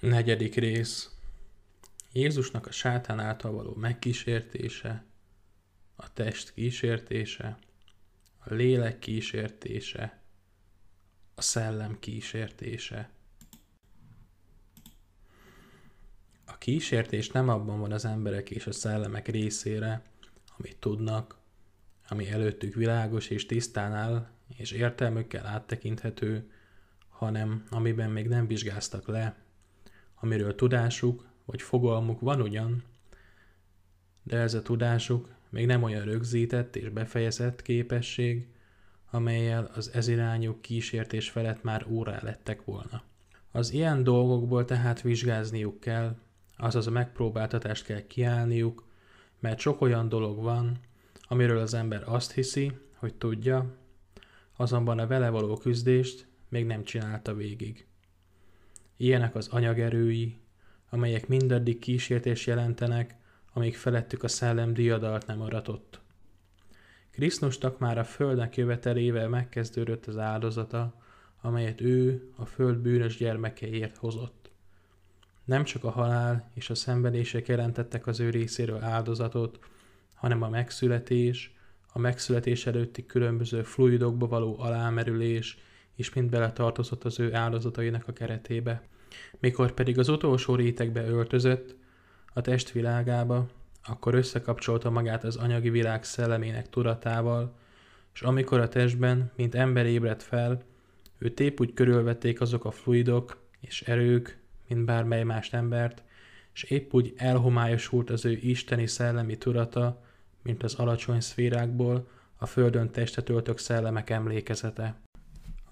Negyedik rész. Jézusnak a sátán által való megkísértése, a test kísértése, a lélek kísértése, a szellem kísértése. A kísértés nem abban van az emberek és a szellemek részére, amit tudnak, ami előttük világos és tisztán áll, és értelmükkel áttekinthető, hanem amiben még nem vizsgáztak le, amiről tudásuk vagy fogalmuk van ugyan, de ez a tudásuk még nem olyan rögzített és befejezett képesség, amelyel az ezirányú kísértés felett már órá lettek volna. Az ilyen dolgokból tehát vizsgázniuk kell, azaz a megpróbáltatást kell kiállniuk, mert sok olyan dolog van, amiről az ember azt hiszi, hogy tudja, azonban a vele való küzdést még nem csinálta végig. Ilyenek az anyagerői, amelyek mindaddig kísértés jelentenek, amíg felettük a szellem diadalt nem aratott. Krisznusnak már a földnek jövetelével megkezdődött az áldozata, amelyet ő a föld bűnös gyermekeért hozott. Nem csak a halál és a szenvedések jelentettek az ő részéről áldozatot, hanem a megszületés, a megszületés előtti különböző fluidokba való alámerülés és mind beletartozott az ő áldozatainak a keretébe. Mikor pedig az utolsó rétegbe öltözött, a testvilágába, akkor összekapcsolta magát az anyagi világ szellemének tudatával, és amikor a testben, mint ember ébredt fel, ő tép úgy körülvették azok a fluidok és erők, mint bármely más embert, és épp úgy elhomályosult az ő isteni szellemi tudata, mint az alacsony szférákból a földön testet öltök szellemek emlékezete.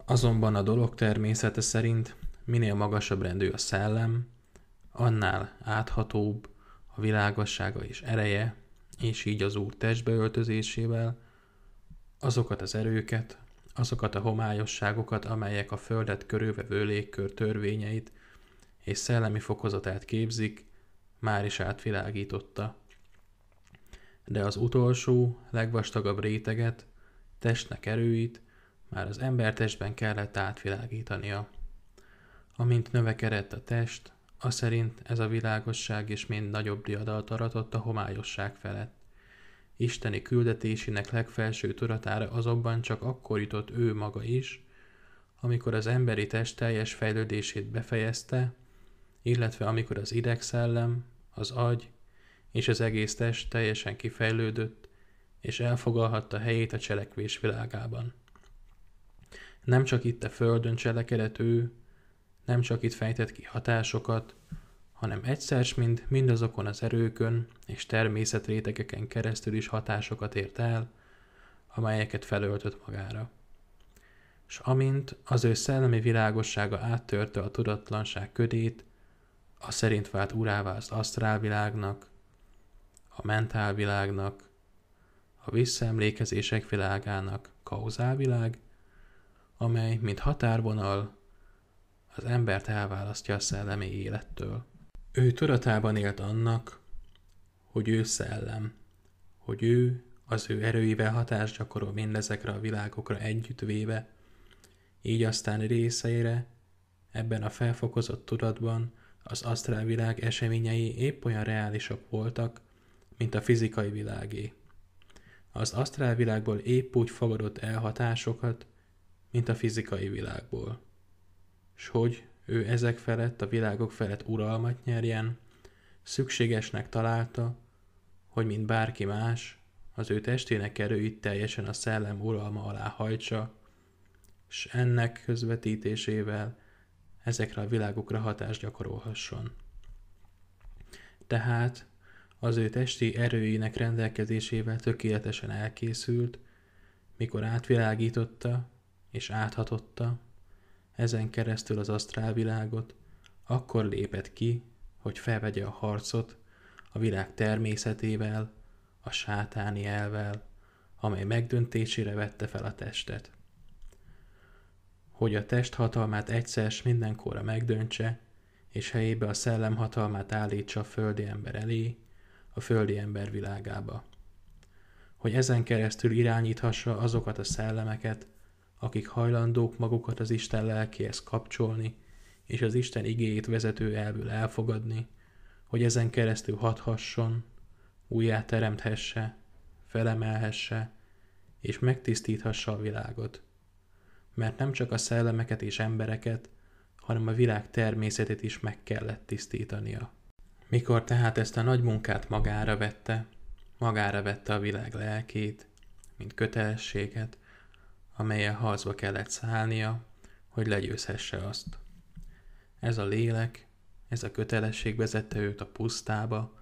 Azonban a dolog természete szerint minél magasabb rendű a szellem, annál áthatóbb a világossága és ereje, és így az Úr öltözésével azokat az erőket, azokat a homályosságokat, amelyek a Földet körülvevő légkör törvényeit és szellemi fokozatát képzik, már is átvilágította. De az utolsó, legvastagabb réteget, testnek erőit, már az embertestben kellett átvilágítania. Amint növekedett a test, a szerint ez a világosság is mind nagyobb diadalt aratott a homályosság felett. Isteni küldetésének legfelső tudatára azonban csak akkor jutott ő maga is, amikor az emberi test teljes fejlődését befejezte, illetve amikor az idegszellem, az agy és az egész test teljesen kifejlődött, és elfogalhatta helyét a cselekvés világában. Nem csak itt a Földön cselekedett ő, nem csak itt fejtett ki hatásokat, hanem egyszer mind mindazokon az erőkön és természetrétegeken keresztül is hatásokat ért el, amelyeket felöltött magára. És amint az ő szellemi világossága áttörte a tudatlanság ködét, a szerint vált urává az asztrálvilágnak, a mentálvilágnak, a visszaemlékezések világának kauzálvilág, amely, mint határvonal, az embert elválasztja a szellemi élettől. Ő tudatában élt annak, hogy ő szellem, hogy ő az ő erőivel hatást gyakorol mindezekre a világokra együttvéve, így aztán részeire, ebben a felfokozott tudatban az világ eseményei épp olyan reálisak voltak, mint a fizikai világé. Az világból épp úgy fogadott el hatásokat, mint a fizikai világból. S hogy ő ezek felett, a világok felett uralmat nyerjen, szükségesnek találta, hogy mint bárki más, az ő testének erőit teljesen a szellem uralma alá hajtsa, s ennek közvetítésével ezekre a világokra hatást gyakorolhasson. Tehát az ő testi erőinek rendelkezésével tökéletesen elkészült, mikor átvilágította, és áthatotta, ezen keresztül az asztrálvilágot, akkor lépett ki, hogy felvegye a harcot a világ természetével, a sátáni elvel, amely megdöntésére vette fel a testet. Hogy a test hatalmát egyszer s mindenkorra megdöntse, és helyébe a szellem hatalmát állítsa a földi ember elé, a földi ember világába. Hogy ezen keresztül irányíthassa azokat a szellemeket, akik hajlandók magukat az Isten lelkéhez kapcsolni, és az Isten igéjét vezető elből elfogadni, hogy ezen keresztül hathasson, újjá teremthesse, felemelhesse, és megtisztíthassa a világot. Mert nem csak a szellemeket és embereket, hanem a világ természetét is meg kellett tisztítania. Mikor tehát ezt a nagy munkát magára vette, magára vette a világ lelkét, mint kötelességet, amelyel harcba kellett szállnia, hogy legyőzhesse azt. Ez a lélek, ez a kötelesség vezette őt a pusztába,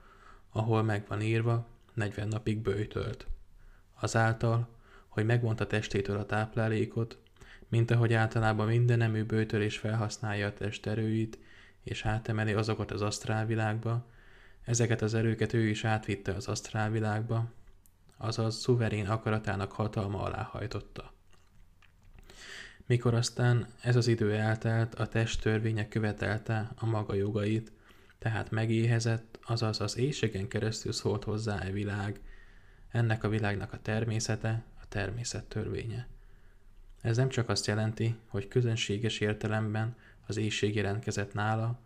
ahol meg van írva, 40 napig bőjtölt. Azáltal, hogy megvonta testétől a táplálékot, mint ahogy általában minden nemű bőtölés felhasználja a test erőit, és átemeli azokat az asztrálvilágba, ezeket az erőket ő is átvitte az asztrálvilágba, azaz szuverén akaratának hatalma alá hajtotta. Mikor aztán ez az idő eltelt, a test törvénye követelte a maga jogait, tehát megéhezett, azaz az éjségen keresztül szólt hozzá e világ, ennek a világnak a természete, a természet törvénye. Ez nem csak azt jelenti, hogy közönséges értelemben az éjség jelentkezett nála,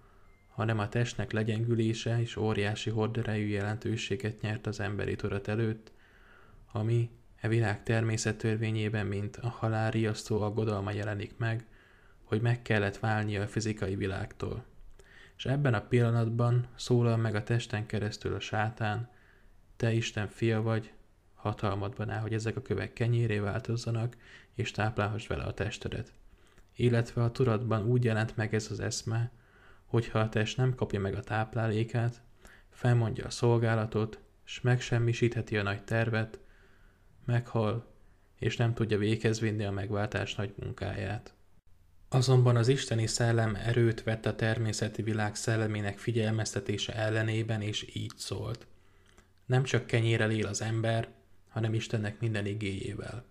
hanem a testnek legyengülése és óriási horderejű jelentőséget nyert az emberi tudat előtt, ami E világ természettörvényében, mint a halál riasztó aggodalma jelenik meg, hogy meg kellett válnia a fizikai világtól. És ebben a pillanatban szólal meg a testen keresztül a sátán, te Isten fia vagy, hatalmadban áll, hogy ezek a kövek kenyéré változzanak, és táplálhass vele a testedet. Illetve a tudatban úgy jelent meg ez az eszme, hogy ha a test nem kapja meg a táplálékát, felmondja a szolgálatot, s megsemmisítheti a nagy tervet, meghal, és nem tudja végezvinni a megváltás nagy munkáját. Azonban az isteni szellem erőt vett a természeti világ szellemének figyelmeztetése ellenében, és így szólt. Nem csak kenyérrel él az ember, hanem Istennek minden igéjével.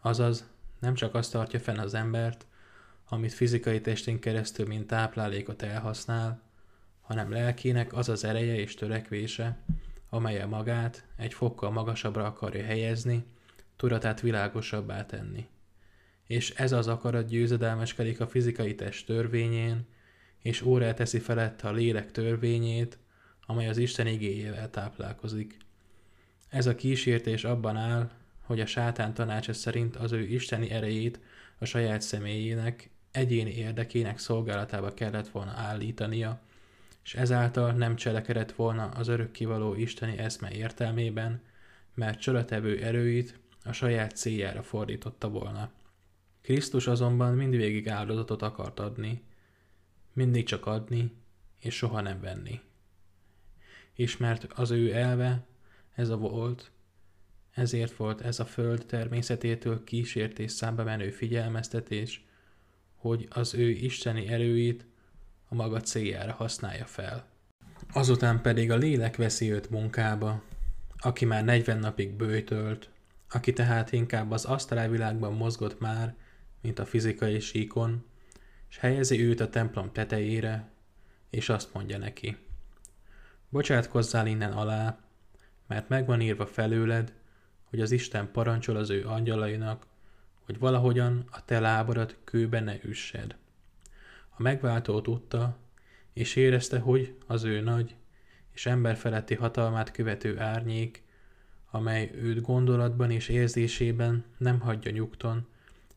Azaz, nem csak azt tartja fenn az embert, amit fizikai testén keresztül, mint táplálékot elhasznál, hanem lelkének az az ereje és törekvése, a magát egy fokkal magasabbra akarja helyezni, tudatát világosabbá tenni. És ez az akarat győzedelmeskedik a fizikai test törvényén, és órá teszi felette a lélek törvényét, amely az Isten igéjével táplálkozik. Ez a kísértés abban áll, hogy a sátán tanácsa szerint az ő isteni erejét a saját személyének, egyéni érdekének szolgálatába kellett volna állítania, és ezáltal nem cselekedett volna az örökkivaló isteni eszme értelmében, mert csöletevő erőit a saját céljára fordította volna. Krisztus azonban mindvégig áldozatot akart adni, mindig csak adni, és soha nem venni. És mert az ő elve, ez a volt, ezért volt ez a föld természetétől kísértés számba menő figyelmeztetés, hogy az ő isteni erőit a maga céljára használja fel. Azután pedig a lélek veszi őt munkába, aki már 40 napig bőjtölt, aki tehát inkább az világban mozgott már, mint a fizikai síkon, és helyezi őt a templom tetejére, és azt mondja neki. Bocsátkozzál innen alá, mert megvan írva felőled, hogy az Isten parancsol az ő angyalainak, hogy valahogyan a te lábadat kőbe ne üssed. A megváltó tudta, és érezte, hogy az ő nagy és emberfeletti hatalmát követő árnyék, amely őt gondolatban és érzésében nem hagyja nyugton,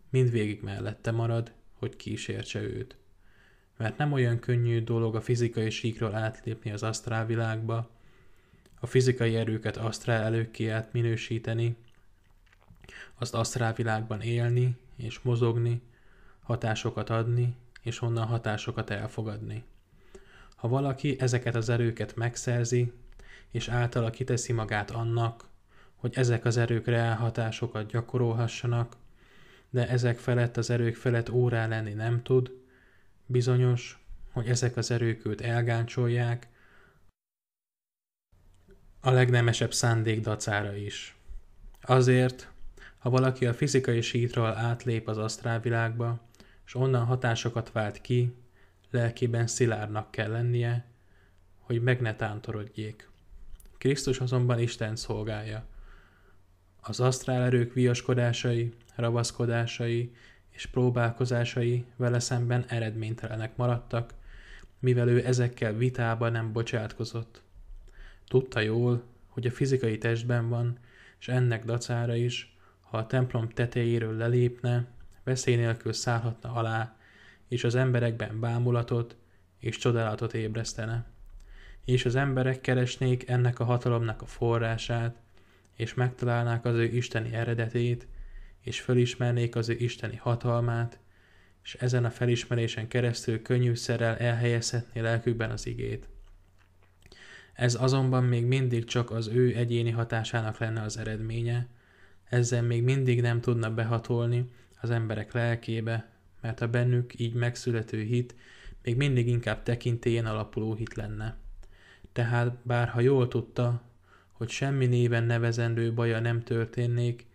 mindvégig mellette marad, hogy kísértse őt. Mert nem olyan könnyű dolog a fizikai síkról átlépni az világba, a fizikai erőket asztrál előkké át minősíteni, azt világban élni és mozogni, hatásokat adni, és onnan hatásokat elfogadni. Ha valaki ezeket az erőket megszerzi, és általa kiteszi magát annak, hogy ezek az erőkre hatásokat gyakorolhassanak, de ezek felett az erők felett órá lenni nem tud, bizonyos, hogy ezek az erők őt elgáncsolják, a legnemesebb szándék dacára is. Azért, ha valaki a fizikai sítról átlép az asztrálvilágba, és onnan hatásokat vált ki, lelkében szilárdnak kell lennie, hogy meg ne tántorodjék. Krisztus azonban Isten szolgálja. Az asztrál erők viaskodásai, ravaszkodásai és próbálkozásai vele szemben eredménytelenek maradtak, mivel ő ezekkel vitába nem bocsátkozott. Tudta jól, hogy a fizikai testben van, és ennek dacára is, ha a templom tetejéről lelépne, veszély nélkül szállhatna alá, és az emberekben bámulatot és csodálatot ébresztene. És az emberek keresnék ennek a hatalomnak a forrását, és megtalálnák az ő isteni eredetét, és felismernék az ő isteni hatalmát, és ezen a felismerésen keresztül könnyűszerrel elhelyezhetné lelkükben az igét. Ez azonban még mindig csak az ő egyéni hatásának lenne az eredménye, ezzel még mindig nem tudna behatolni az emberek lelkébe, mert a bennük így megszülető hit még mindig inkább tekintélyen alapuló hit lenne. Tehát bárha jól tudta, hogy semmi néven nevezendő baja nem történnék,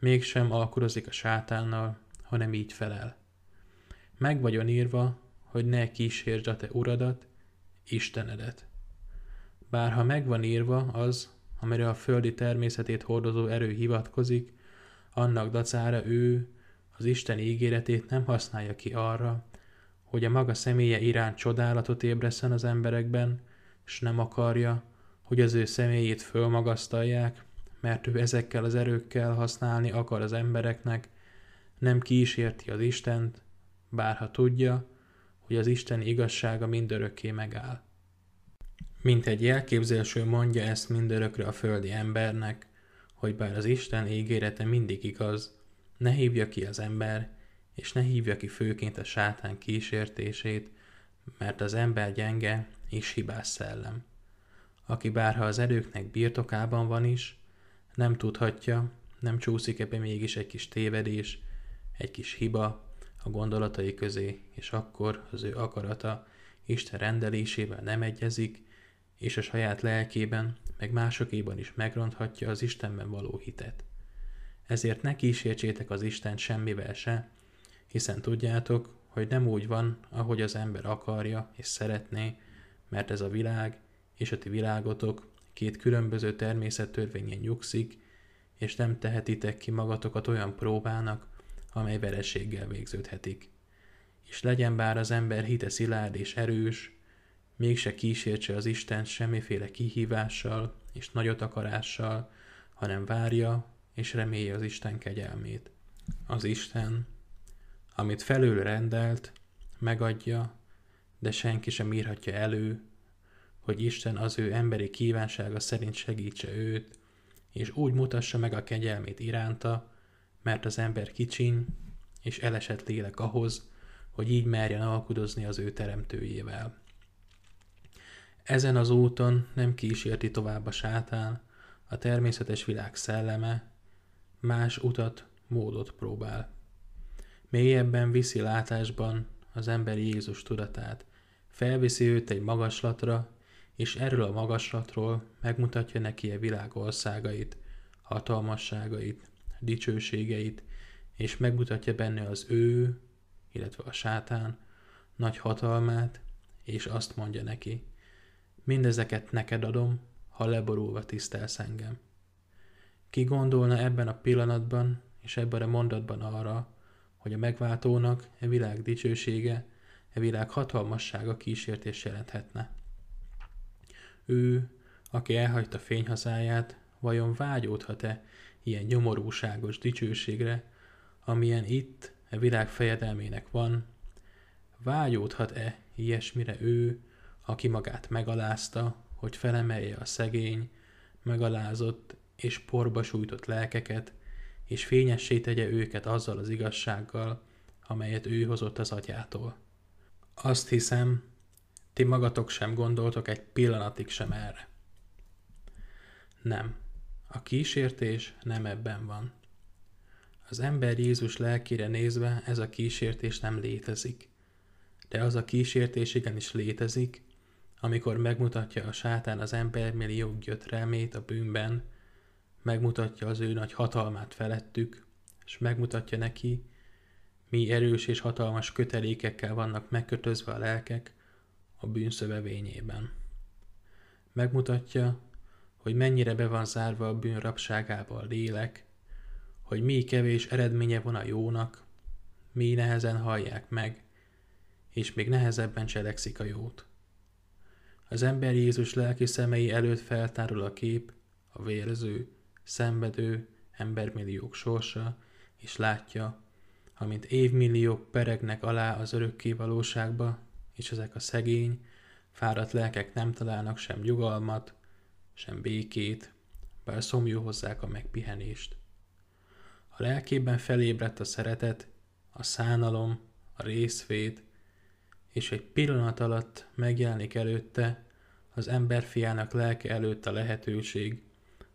mégsem alkudozik a sátánnal, hanem így felel. Meg vagyon írva, hogy ne kísérd a te uradat, Istenedet. Bárha megvan írva az, amire a földi természetét hordozó erő hivatkozik, annak dacára ő az Isten ígéretét nem használja ki arra, hogy a maga személye iránt csodálatot ébreszen az emberekben, és nem akarja, hogy az ő személyét fölmagasztalják, mert ő ezekkel az erőkkel használni akar az embereknek, nem kísérti az Istent, bárha tudja, hogy az Isten igazsága mindörökké megáll. Mint egy jelképzelső mondja ezt mindörökre a földi embernek, hogy bár az Isten ígérete mindig igaz, ne hívja ki az ember, és ne hívja ki főként a sátán kísértését, mert az ember gyenge és hibás szellem. Aki bárha az erőknek birtokában van is, nem tudhatja, nem csúszik ebbe mégis egy kis tévedés, egy kis hiba a gondolatai közé, és akkor az ő akarata Isten rendelésével nem egyezik, és a saját lelkében, meg másokéban is megronthatja az Istenben való hitet. Ezért ne kísértsétek az Isten semmivel se, hiszen tudjátok, hogy nem úgy van, ahogy az ember akarja és szeretné, mert ez a világ és a ti világotok két különböző természettörvényen nyugszik, és nem tehetitek ki magatokat olyan próbának, amely vereséggel végződhetik. És legyen bár az ember hite szilárd és erős, mégse kísértse az Isten semmiféle kihívással és nagyot akarással, hanem várja, és remélj az Isten kegyelmét. Az Isten, amit felül rendelt, megadja, de senki sem írhatja elő, hogy Isten az ő emberi kívánsága szerint segítse őt, és úgy mutassa meg a kegyelmét iránta, mert az ember kicsiny és elesett lélek ahhoz, hogy így merjen alkudozni az ő teremtőjével. Ezen az úton nem kísérti tovább a sátán, a természetes világ szelleme, más utat, módot próbál. Mélyebben viszi látásban az ember Jézus tudatát, felviszi őt egy magaslatra, és erről a magaslatról megmutatja neki a világ országait, hatalmasságait, dicsőségeit, és megmutatja benne az ő, illetve a sátán, nagy hatalmát, és azt mondja neki, mindezeket neked adom, ha leborulva tisztelsz engem. Ki gondolna ebben a pillanatban és ebben a mondatban arra, hogy a megváltónak e világ dicsősége, e világ hatalmassága kísértés jelenthetne. Ő, aki elhagyta fényhazáját, vajon vágyódhat-e ilyen nyomorúságos dicsőségre, amilyen itt, e világ fejedelmének van, vágyódhat-e ilyesmire ő, aki magát megalázta, hogy felemelje a szegény, megalázott és porba sújtott lelkeket, és fényessé tegye őket azzal az igazsággal, amelyet ő hozott az atyától. Azt hiszem, ti magatok sem gondoltok egy pillanatig sem erre. Nem. A kísértés nem ebben van. Az ember Jézus lelkére nézve ez a kísértés nem létezik. De az a kísértés igenis létezik, amikor megmutatja a sátán az ember millió gyötrelmét a bűnben, megmutatja az ő nagy hatalmát felettük, és megmutatja neki, mi erős és hatalmas kötelékekkel vannak megkötözve a lelkek a bűnszövevényében. Megmutatja, hogy mennyire be van zárva a bűn rabságába a lélek, hogy mi kevés eredménye van a jónak, mi nehezen hallják meg, és még nehezebben cselekszik a jót. Az ember Jézus lelki szemei előtt feltárul a kép, a vérző, szenvedő embermilliók sorsa, és látja, amint évmilliók peregnek alá az örökké valóságba, és ezek a szegény, fáradt lelkek nem találnak sem nyugalmat, sem békét, bár szomjú hozzák a megpihenést. A lelkében felébredt a szeretet, a szánalom, a részvét, és egy pillanat alatt megjelenik előtte az emberfiának lelke előtt a lehetőség,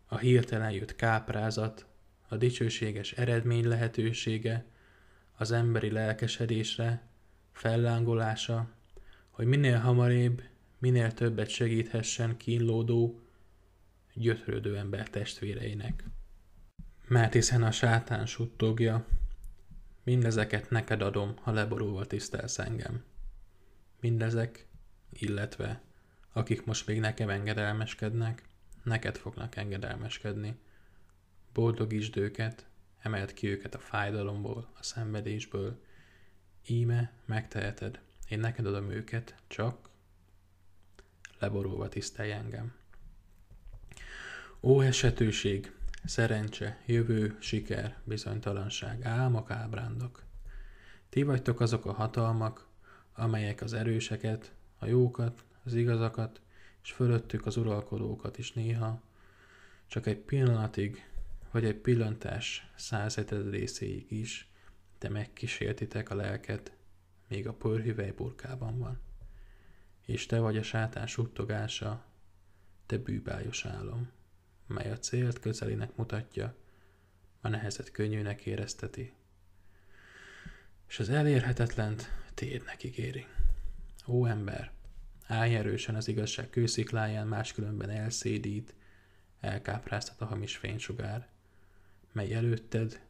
a hirtelen jött káprázat, a dicsőséges eredmény lehetősége, az emberi lelkesedésre, fellángolása, hogy minél hamarébb, minél többet segíthessen kínlódó, gyötrődő ember testvéreinek. Mert hiszen a sátán suttogja, mindezeket neked adom, ha leborulva tisztelsz engem. Mindezek, illetve akik most még nekem engedelmeskednek, neked fognak engedelmeskedni. Boldogítsd őket, emeld ki őket a fájdalomból, a szenvedésből. Íme, megteheted, én neked adom őket, csak leborulva tisztelj engem. Ó, esetőség, szerencse, jövő, siker, bizonytalanság, álmok, ábrándok. Ti vagytok azok a hatalmak, amelyek az erőseket, a jókat, az igazakat, és fölöttük az uralkodókat is néha, csak egy pillanatig, vagy egy pillantás százeted részéig is, de megkísértitek a lelket, még a pörhüvely burkában van. És te vagy a sátán suttogása, te bűbályos álom, mely a célt közelinek mutatja, a nehezet könnyűnek érezteti, és az elérhetetlent tiédnek ígéri. Ó ember, állj erősen az igazság kőszikláján, máskülönben elszédít, elkápráztat a hamis fénysugár, mely előtted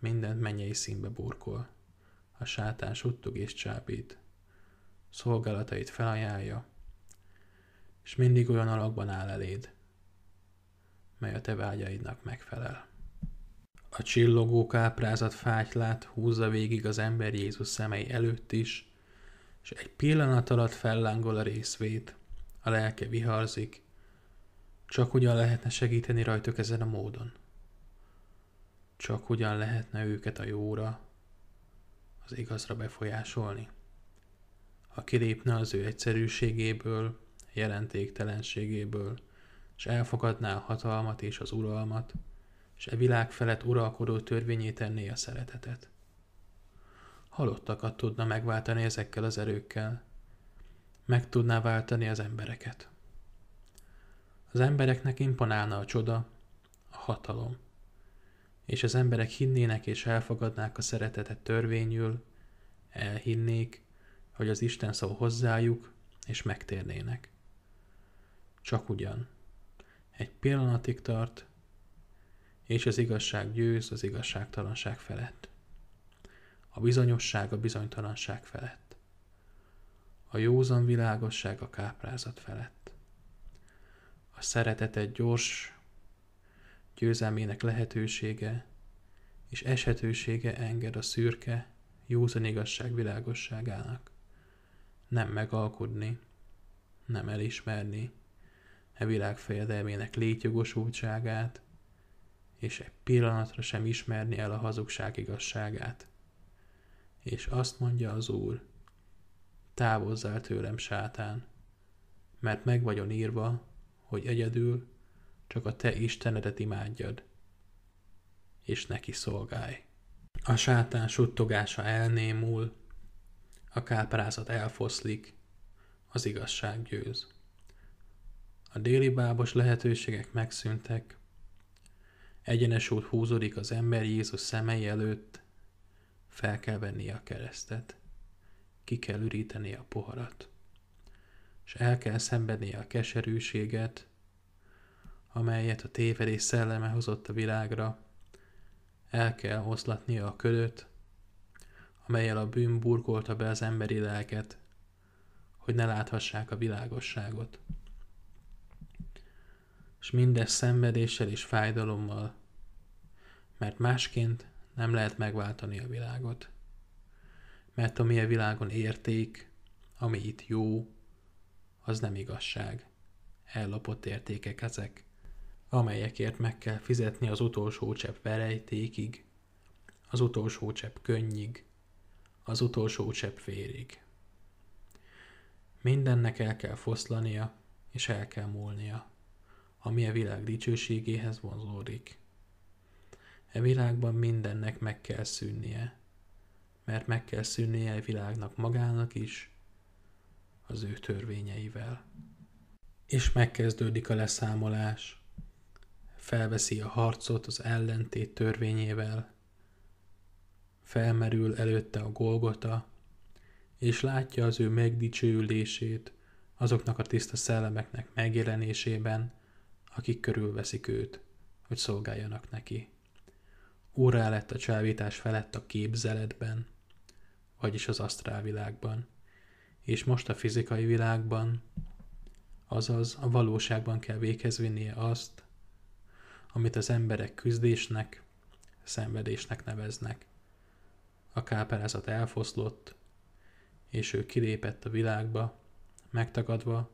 mindent mennyei színbe burkol. A sátán suttog és csábít, szolgálatait felajánlja, és mindig olyan alakban áll eléd, mely a te vágyaidnak megfelel. A csillogó káprázat fátylát húzza végig az ember Jézus szemei előtt is, és egy pillanat alatt fellángol a részvét, a lelke viharzik, csak ugyan lehetne segíteni rajtuk ezen a módon? Csak ugyan lehetne őket a jóra, az igazra befolyásolni? Ha kilépne az ő egyszerűségéből, jelentéktelenségéből, és elfogadná a hatalmat és az uralmat, és e világ felett uralkodó törvényé tenné a szeretetet halottakat tudna megváltani ezekkel az erőkkel. Meg tudná váltani az embereket. Az embereknek imponálna a csoda, a hatalom. És az emberek hinnének és elfogadnák a szeretetet törvényül, elhinnék, hogy az Isten szól hozzájuk, és megtérnének. Csak ugyan. Egy pillanatig tart, és az igazság győz az igazságtalanság felett a bizonyosság a bizonytalanság felett, a józan világosság a káprázat felett. A szeretet egy gyors győzelmének lehetősége és eshetősége enged a szürke, józan igazság világosságának. Nem megalkudni, nem elismerni e világ fejedelmének létjogosultságát, és egy pillanatra sem ismerni el a hazugság igazságát és azt mondja az Úr, távozzál tőlem, sátán, mert meg vagyon írva, hogy egyedül csak a te Istenedet imádjad, és neki szolgálj. A sátán suttogása elnémul, a káprázat elfoszlik, az igazság győz. A déli bábos lehetőségek megszűntek, egyenes út húzódik az ember Jézus szemei előtt, fel kell vennie a keresztet, ki kell üríteni a poharat, és el kell szenvednie a keserűséget, amelyet a tévedés szelleme hozott a világra, el kell oszlatnia a ködöt, amelyel a bűn burkolta be az emberi lelket, hogy ne láthassák a világosságot. És mindez szenvedéssel és fájdalommal, mert másként nem lehet megváltani a világot. Mert ami a világon érték, ami itt jó, az nem igazság. Ellopott értékek ezek, amelyekért meg kell fizetni az utolsó csepp verejtékig, az utolsó csepp könnyig, az utolsó csepp férig. Mindennek el kell foszlania, és el kell múlnia, ami a világ dicsőségéhez vonzódik. E világban mindennek meg kell szűnnie, mert meg kell szűnnie a e világnak magának is, az ő törvényeivel. És megkezdődik a leszámolás. Felveszi a harcot az ellentét törvényével. Felmerül előtte a Golgota, és látja az ő megdicsőülését azoknak a tiszta szellemeknek megjelenésében, akik körülveszik őt, hogy szolgáljanak neki. Órá lett a csávítás felett a képzeletben, vagyis az asztrálvilágban, és most a fizikai világban, azaz a valóságban kell véghez vinnie azt, amit az emberek küzdésnek, szenvedésnek neveznek. A káperázat elfoszlott, és ő kilépett a világba, megtagadva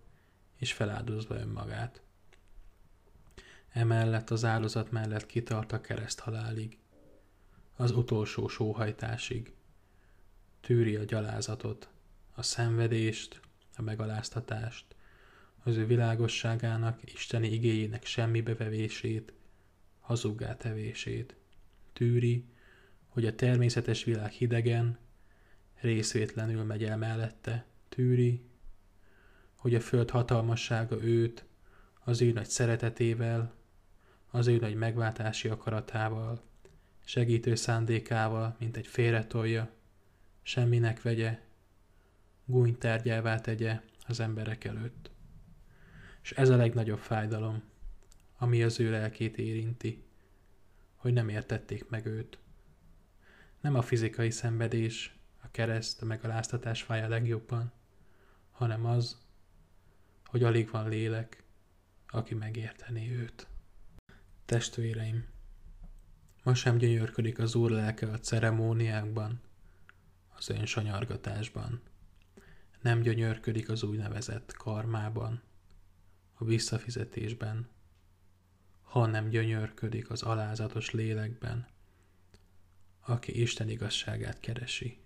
és feláldozva önmagát. Emellett az áldozat mellett kitart a kereszt halálig az utolsó sóhajtásig. Tűri a gyalázatot, a szenvedést, a megaláztatást, az ő világosságának, isteni igéjének semmi bevevését, hazuggá tevését. Tűri, hogy a természetes világ hidegen, részvétlenül megy el mellette, tűri, hogy a föld hatalmassága őt, az ő nagy szeretetével, az ő nagy megváltási akaratával, segítő szándékával, mint egy félretolja, semminek vegye, gúnytárgyává tegye az emberek előtt. És ez a legnagyobb fájdalom, ami az ő lelkét érinti, hogy nem értették meg őt. Nem a fizikai szenvedés, a kereszt, a megaláztatás fáj a legjobban, hanem az, hogy alig van lélek, aki megérteni őt. Testvéreim, Ma sem gyönyörködik az úr lelke a ceremóniákban, az sanyargatásban. Nem gyönyörködik az úgynevezett karmában, a visszafizetésben, ha nem gyönyörködik az alázatos lélekben, aki Isten igazságát keresi.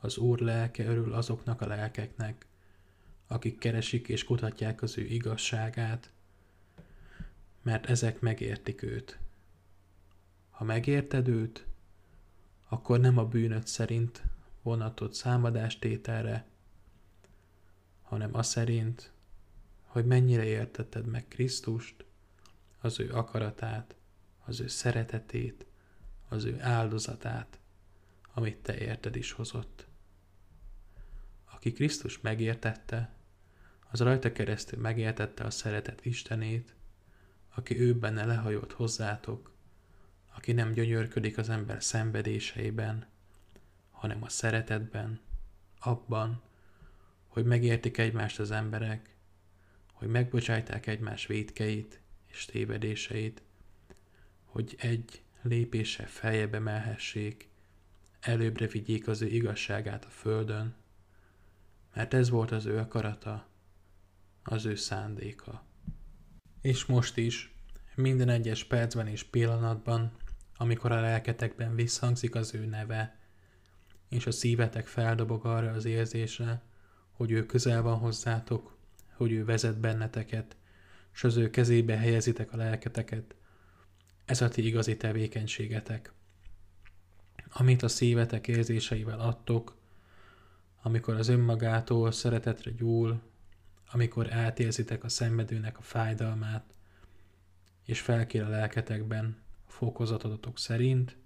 Az Úr lelke örül azoknak a lelkeknek, akik keresik és kutatják az ő igazságát, mert ezek megértik őt. Ha megérted őt, akkor nem a bűnöd szerint vonatott számadástételre, hanem a szerint, hogy mennyire értetted meg Krisztust, az ő akaratát, az ő szeretetét, az ő áldozatát, amit te érted is hozott. Aki Krisztus megértette, az rajta keresztül megértette a szeretet Istenét, aki ő benne lehajolt hozzátok, aki nem gyönyörködik az ember szenvedéseiben, hanem a szeretetben, abban, hogy megértik egymást az emberek, hogy megbocsájták egymás védkeit és tévedéseit, hogy egy lépése feljebb emelhessék, előbbre vigyék az ő igazságát a földön, mert ez volt az ő akarata, az ő szándéka. És most is, minden egyes percben és pillanatban amikor a lelketekben visszhangzik az ő neve, és a szívetek feldobog arra az érzésre, hogy ő közel van hozzátok, hogy ő vezet benneteket, s az ő kezébe helyezitek a lelketeket. Ez a ti igazi tevékenységetek. Amit a szívetek érzéseivel adtok, amikor az önmagától szeretetre gyúl, amikor átérzitek a szenvedőnek a fájdalmát, és felkér a lelketekben, fokozatadatok szerint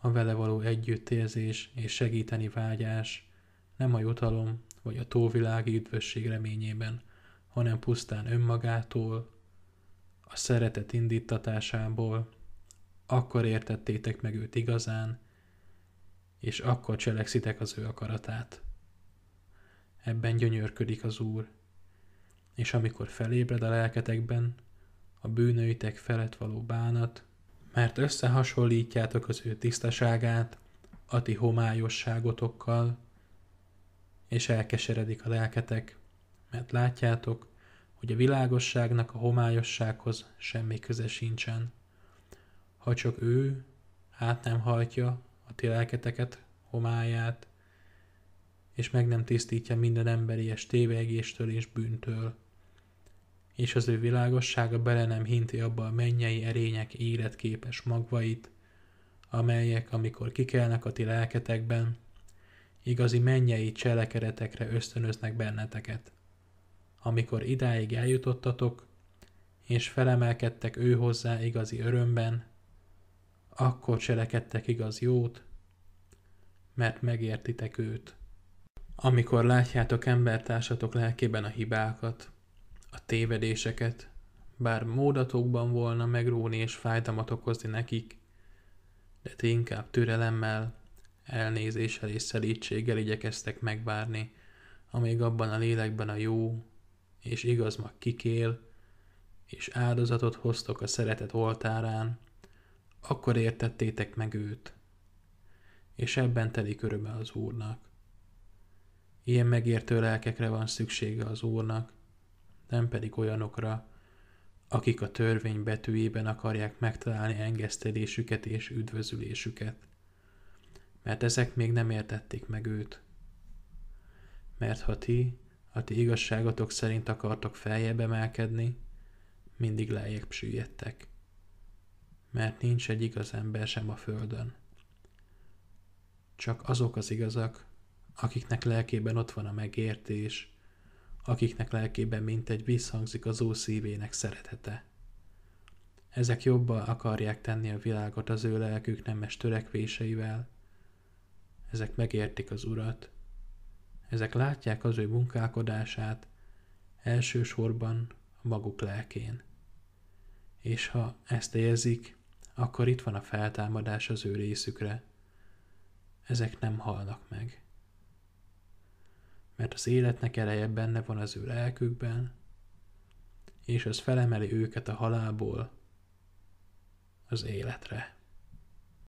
a vele való együttérzés és segíteni vágyás nem a jutalom vagy a tóvilági üdvösség reményében, hanem pusztán önmagától, a szeretet indítatásából, akkor értettétek meg őt igazán, és akkor cselekszitek az ő akaratát. Ebben gyönyörködik az Úr, és amikor felébred a lelketekben, a bűnöitek felett való bánat, mert összehasonlítjátok az ő tisztaságát a ti homályosságotokkal, és elkeseredik a lelketek, mert látjátok, hogy a világosságnak a homályossághoz semmi köze sincsen. Ha csak ő át nem hajtja a ti lelketeket, homályát, és meg nem tisztítja minden emberi és tévegéstől és bűntől és az ő világossága bele nem hinti abba a mennyei erények életképes magvait, amelyek, amikor kikelnek a ti lelketekben, igazi mennyei cselekeretekre ösztönöznek benneteket. Amikor idáig eljutottatok, és felemelkedtek ő hozzá igazi örömben, akkor cselekedtek igaz jót, mert megértitek őt. Amikor látjátok embertársatok lelkében a hibákat, a tévedéseket, bár módatokban volna megróni és fájdalmat okozni nekik, de ti inkább türelemmel, elnézéssel és szelítséggel igyekeztek megvárni, amíg abban a lélekben a jó és igaz mag kikél, és áldozatot hoztok a szeretet oltárán, akkor értettétek meg őt, és ebben telik öröme az Úrnak. Ilyen megértő lelkekre van szüksége az Úrnak, nem pedig olyanokra, akik a törvény betűjében akarják megtalálni engesztelésüket és üdvözülésüket. Mert ezek még nem értették meg őt. Mert ha ti, a ti igazságotok szerint akartok feljebb emelkedni, mindig lejjebb süllyedtek. Mert nincs egy igaz ember sem a földön. Csak azok az igazak, akiknek lelkében ott van a megértés, akiknek lelkében mint egy visszhangzik az Úr szívének szeretete. Ezek jobban akarják tenni a világot az ő lelkük nemes törekvéseivel. Ezek megértik az Urat. Ezek látják az ő munkálkodását, elsősorban a maguk lelkén. És ha ezt érzik, akkor itt van a feltámadás az ő részükre. Ezek nem halnak meg mert az életnek ereje benne van az ő lelkükben, és az felemeli őket a halálból az életre.